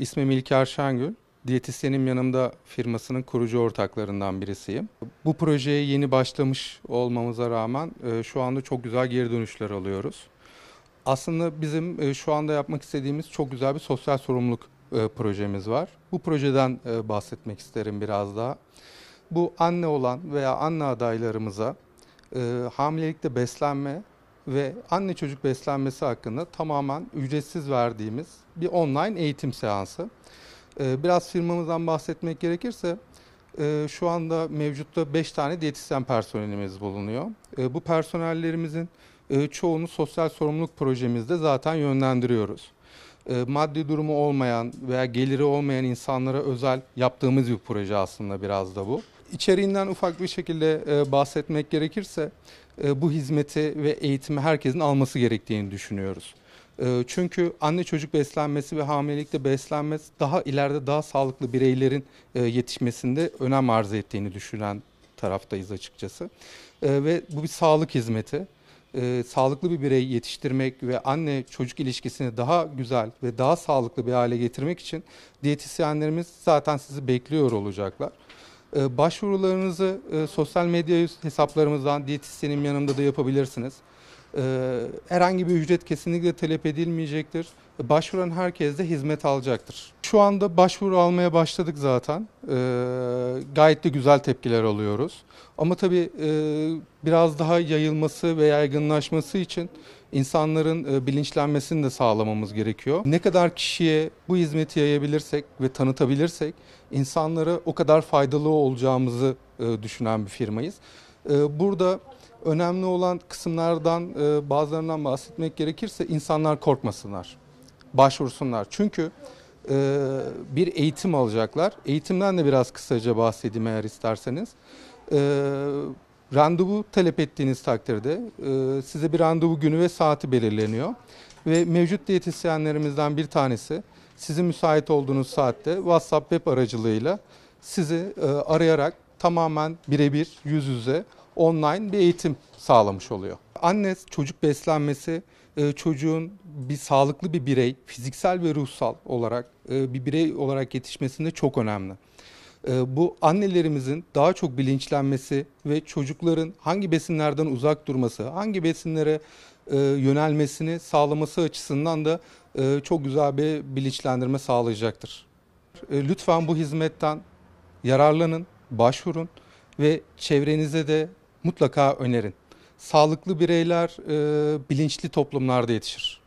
İsmim İlker Şengül. Diyetisyenim yanımda firmasının kurucu ortaklarından birisiyim. Bu projeye yeni başlamış olmamıza rağmen e, şu anda çok güzel geri dönüşler alıyoruz. Aslında bizim e, şu anda yapmak istediğimiz çok güzel bir sosyal sorumluluk e, projemiz var. Bu projeden bahsetmek isterim biraz daha. Bu anne olan veya anne adaylarımıza hamilelikte beslenme ve anne çocuk beslenmesi hakkında tamamen ücretsiz verdiğimiz bir online eğitim seansı. Ee, biraz firmamızdan bahsetmek gerekirse e, şu anda mevcutta 5 tane diyetisyen personelimiz bulunuyor. E, bu personellerimizin e, çoğunu sosyal sorumluluk projemizde zaten yönlendiriyoruz. Maddi durumu olmayan veya geliri olmayan insanlara özel yaptığımız bir proje aslında biraz da bu. İçeriğinden ufak bir şekilde bahsetmek gerekirse e, bu hizmeti ve eğitimi herkesin alması gerektiğini düşünüyoruz. E, çünkü anne çocuk beslenmesi ve hamilelikte beslenme daha ileride daha sağlıklı bireylerin e, yetişmesinde önem arz ettiğini düşünen taraftayız açıkçası. Ve bu bir sağlık hizmeti. Sağlıklı bir bireyi yetiştirmek ve anne çocuk ilişkisini daha güzel ve daha sağlıklı bir hale getirmek için diyetisyenlerimiz zaten sizi bekliyor olacaklar. Ee, başvurularınızı e, sosyal medya hesaplarımızdan diyetisyenim yanımda da yapabilirsiniz. Ee, herhangi bir ücret kesinlikle talep edilmeyecektir. Başvuran herkes de hizmet alacaktır. Şu anda başvuru almaya başladık zaten. Ee, gayet de güzel tepkiler alıyoruz. Ama tabii e, biraz daha yayılması ve yaygınlaşması için insanların e, bilinçlenmesini de sağlamamız gerekiyor. Ne kadar kişiye bu hizmeti yayabilirsek ve tanıtabilirsek insanlara o kadar faydalı olacağımızı e, düşünen bir firmayız. E, burada önemli olan kısımlardan bazılarından bahsetmek gerekirse insanlar korkmasınlar, başvursunlar. Çünkü bir eğitim alacaklar. Eğitimden de biraz kısaca bahsedeyim eğer isterseniz. Randevu talep ettiğiniz takdirde e, size bir randevu günü ve saati belirleniyor. Ve mevcut diyetisyenlerimizden bir tanesi sizin müsait olduğunuz saatte WhatsApp web aracılığıyla sizi e, arayarak tamamen birebir yüz yüze online bir eğitim sağlamış oluyor. Anne çocuk beslenmesi e, çocuğun bir sağlıklı bir birey, fiziksel ve ruhsal olarak e, bir birey olarak yetişmesinde çok önemli. Ee, bu annelerimizin daha çok bilinçlenmesi ve çocukların hangi besinlerden uzak durması, hangi besinlere e, yönelmesini sağlaması açısından da e, çok güzel bir bilinçlendirme sağlayacaktır. E, lütfen bu hizmetten yararlanın, başvurun ve çevrenize de mutlaka önerin. Sağlıklı bireyler bilinçli toplumlarda yetişir.